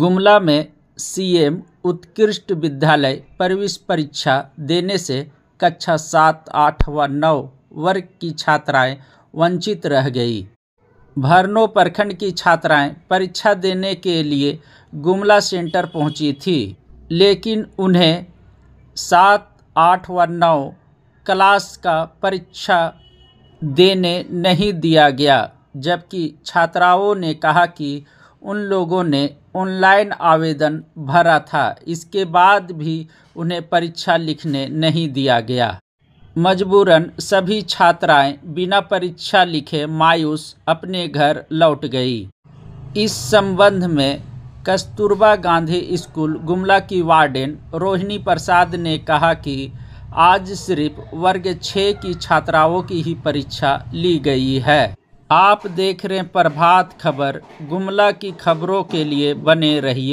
गुमला में सीएम उत्कृष्ट विद्यालय प्रवेश परीक्षा देने से कक्षा सात आठ व नौ वर्ग की छात्राएं वंचित रह गई भरनो प्रखंड की छात्राएं परीक्षा देने के लिए गुमला सेंटर पहुंची थी लेकिन उन्हें सात आठ व नौ क्लास का परीक्षा देने नहीं दिया गया जबकि छात्राओं ने कहा कि उन लोगों ने ऑनलाइन आवेदन भरा था इसके बाद भी उन्हें परीक्षा लिखने नहीं दिया गया मजबूरन सभी छात्राएं बिना परीक्षा लिखे मायूस अपने घर लौट गई इस संबंध में कस्तूरबा गांधी स्कूल गुमला की वार्डन रोहिणी प्रसाद ने कहा कि आज सिर्फ वर्ग छः की छात्राओं की ही परीक्षा ली गई है आप देख रहे हैं प्रभात खबर गुमला की खबरों के लिए बने रहिए